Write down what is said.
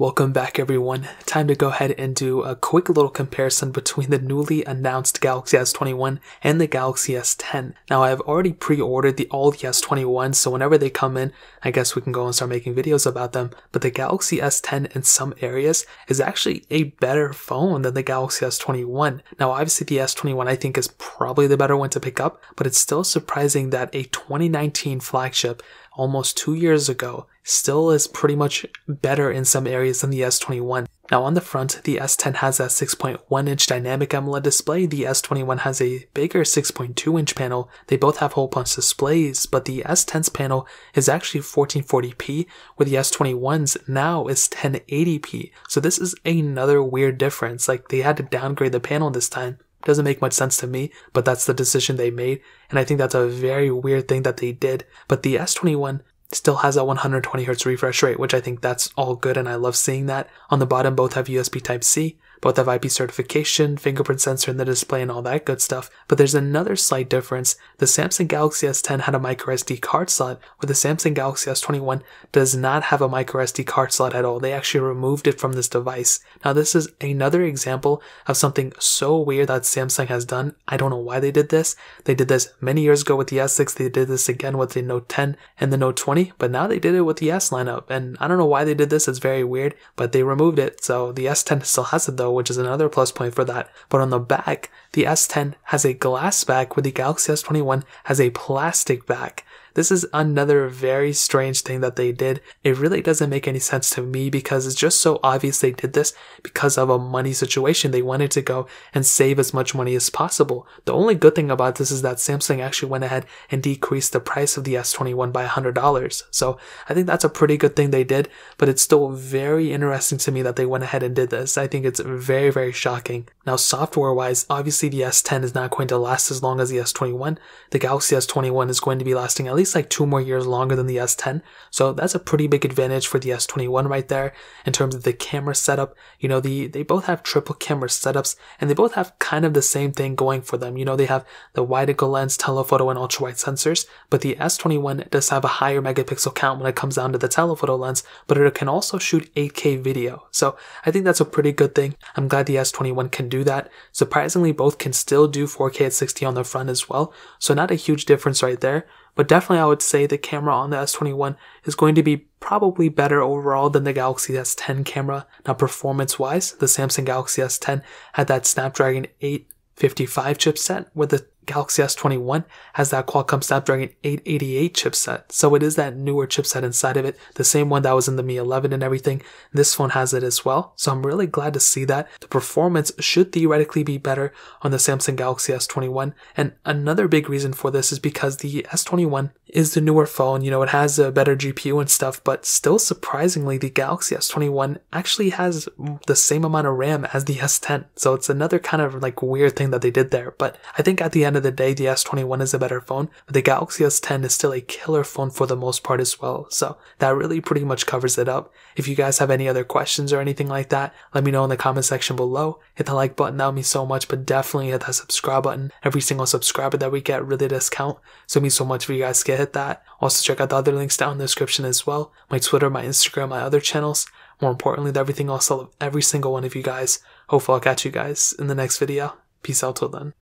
Welcome back, everyone. Time to go ahead and do a quick little comparison between the newly announced Galaxy S21 and the Galaxy S10. Now, I've already pre-ordered the old S21, so whenever they come in, I guess we can go and start making videos about them. But the Galaxy S10 in some areas is actually a better phone than the Galaxy S21. Now, obviously, the S21 I think is probably the better one to pick up, but it's still surprising that a 2019 flagship almost two years ago still is pretty much better in some areas than the S21. Now on the front, the S10 has a 6.1 inch dynamic AMOLED display, the S21 has a bigger 6.2 inch panel, they both have hole punch displays, but the S10's panel is actually 1440p, where the S21's now is 1080p, so this is another weird difference, like they had to downgrade the panel this time. Doesn't make much sense to me, but that's the decision they made. And I think that's a very weird thing that they did. But the S21 still has that 120 hz refresh rate, which I think that's all good. And I love seeing that. On the bottom, both have USB type C both have IP certification, fingerprint sensor in the display, and all that good stuff. But there's another slight difference. The Samsung Galaxy S10 had a microSD card slot, where the Samsung Galaxy S21 does not have a microSD card slot at all. They actually removed it from this device. Now, this is another example of something so weird that Samsung has done. I don't know why they did this. They did this many years ago with the S6, they did this again with the Note 10 and the Note 20, but now they did it with the S lineup. And I don't know why they did this, it's very weird, but they removed it. So the S10 still has it though which is another plus point for that. But on the back, the S10 has a glass back where the Galaxy S21 has a plastic back. This is another very strange thing that they did. It really doesn't make any sense to me because it's just so obvious they did this because of a money situation. They wanted to go and save as much money as possible. The only good thing about this is that Samsung actually went ahead and decreased the price of the S21 by $100. So I think that's a pretty good thing they did, but it's still very interesting to me that they went ahead and did this. I think it's very, very shocking. Now, software wise, obviously obviously the S10 is not going to last as long as the S21. The Galaxy S21 is going to be lasting at least like two more years longer than the S10. So that's a pretty big advantage for the S21 right there in terms of the camera setup. You know, the they both have triple camera setups and they both have kind of the same thing going for them. You know, they have the wide angle lens, telephoto, and ultra wide sensors, but the S21 does have a higher megapixel count when it comes down to the telephoto lens, but it can also shoot 8K video. So I think that's a pretty good thing. I'm glad the S21 can do that. Surprisingly, both both can still do 4K at 60 on the front as well, so not a huge difference right there. But definitely I would say the camera on the S21 is going to be probably better overall than the Galaxy S10 camera. Now performance wise, the Samsung Galaxy S10 had that Snapdragon 855 chipset with a Galaxy S21 has that Qualcomm Snapdragon 888 chipset. So it is that newer chipset inside of it, the same one that was in the Mi 11 and everything. This phone has it as well. So I'm really glad to see that. The performance should theoretically be better on the Samsung Galaxy S21. And another big reason for this is because the S21 is the newer phone. You know, it has a better GPU and stuff, but still surprisingly, the Galaxy S21 actually has the same amount of RAM as the S10. So it's another kind of like weird thing that they did there. But I think at the end of the day, the S21 is a better phone, but the Galaxy S10 is still a killer phone for the most part as well. So that really pretty much covers it up. If you guys have any other questions or anything like that, let me know in the comment section below. Hit the like button, that would mean so much, but definitely hit that subscribe button. Every single subscriber that we get really does count. So it means so much if you guys get hit that. Also check out the other links down in the description as well. My Twitter, my Instagram, my other channels. More importantly everything else, I love every single one of you guys. Hopefully I'll catch you guys in the next video. Peace out till then.